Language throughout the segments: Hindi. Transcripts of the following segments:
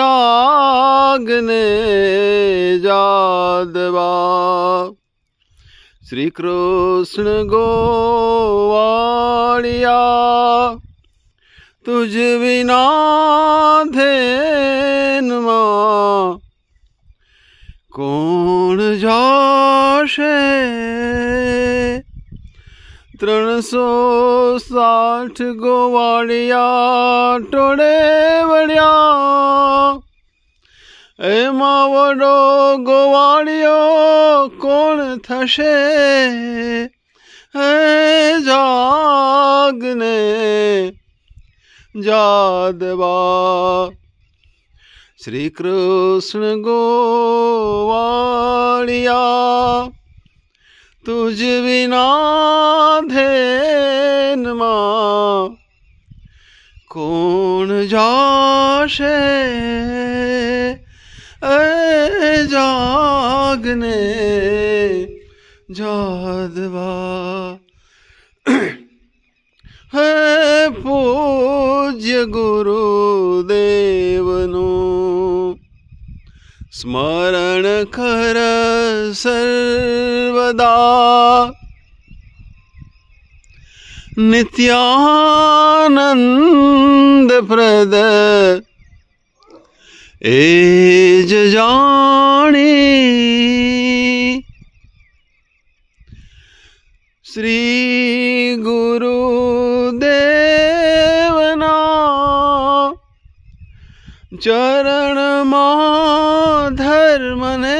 जागने जादवा श्री कृष्ण गोवाड़िया तुझ बिना धेन माँ कौन जाशे ત્રણ સો સાઠ ગોવાળિયા ટોળે વળ્યા એમાં વડો ગોવાળિયો કોણ થશે હે જાગને જાદવા શ્રી કૃષ્ણ ગોવાળિયા तुझ बिना जाश जागने जादवा है पूज्य गुरु देवनो स्मरण कर सर्वदा नित्यानंद प्रद एज जाने श्री गुरु देवना चरण मा ने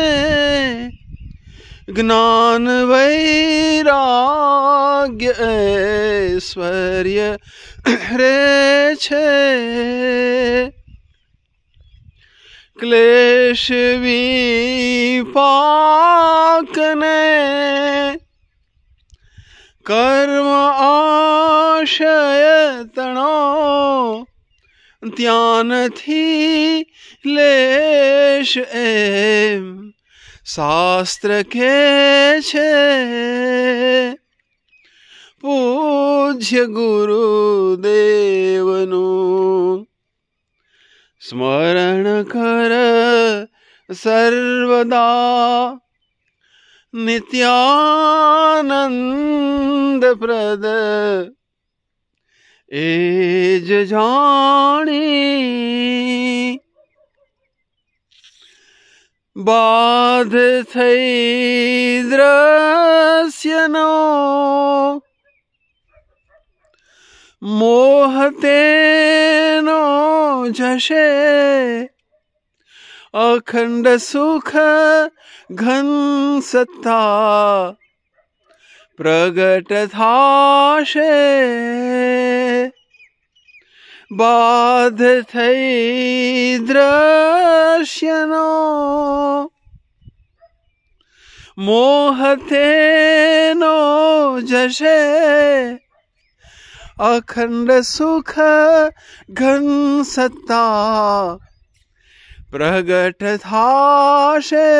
ज्ञान वैराग्य ऐश्वर्य रे छे क्लेश विपाकने कर्म आशय तणो ध्यान थी लेश एम શાસ્ત્ર કે છે પૂજ્ય ગુરુદેવનું સ્મરણ કર સર્વદા નિત્યાનંદપ્રદ એ જ જાણી नो मोहते नो झषे अखंड सुख घन सत्ता प्रगट थाशे बाध थै दृश्यनो मोहतेनो जशे अखंड सुख घन सत्ता प्रगट थाशे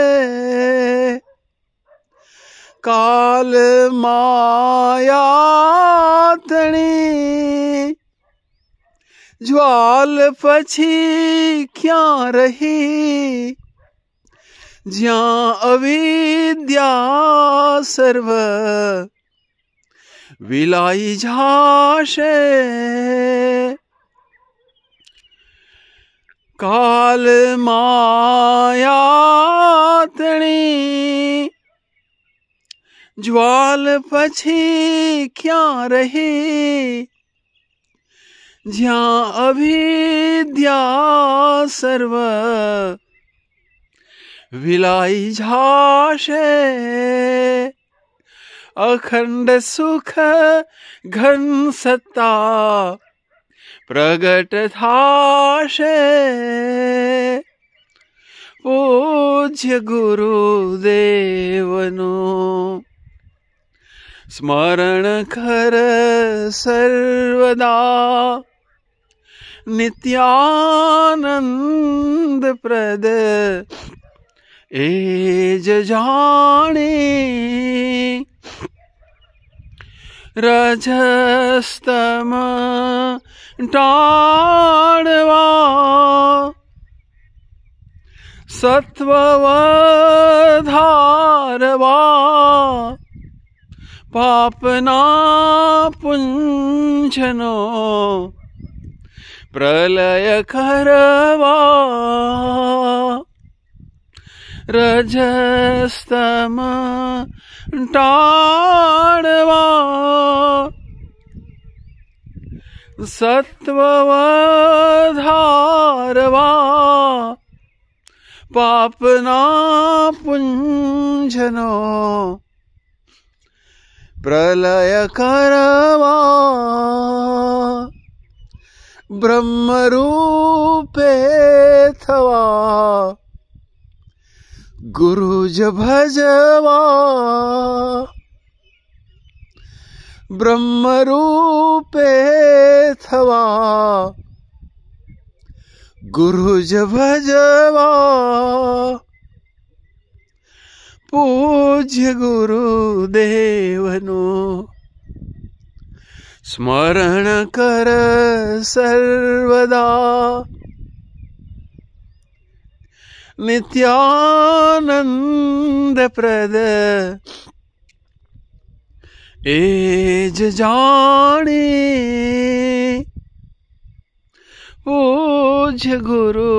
काल मायातणी ज्वाल पछी क्या रही ज्या अविद्या सर्व विलाई झाशे काल मायातणी ज्वाल पछी क्या रही ज्या अभिद्या सर्व विलाई झाशे अखंड सुख घन सत्ता प्रगट थाशे पूज्य गुरुदेवनो स्मरण कर सर्वदा नित्यानंद प्रद एज जाने रजस्तम टाणवा सत्वधारवा पापना प्रलय प्रलयकरवा रजस्तम टाणवा सत्वधारवा पापना पुंजनो पुञ्जनो प्रलयकरवा ब्रह्मरूपे तुझ भजवा ब्रह्मरूपे थवा गुरुज भजवा पूज्य गुरुदेवनो स्मरण कर सर्वदा नित्यानन्दप्रद एज जाने ओझ गुरुदेवनो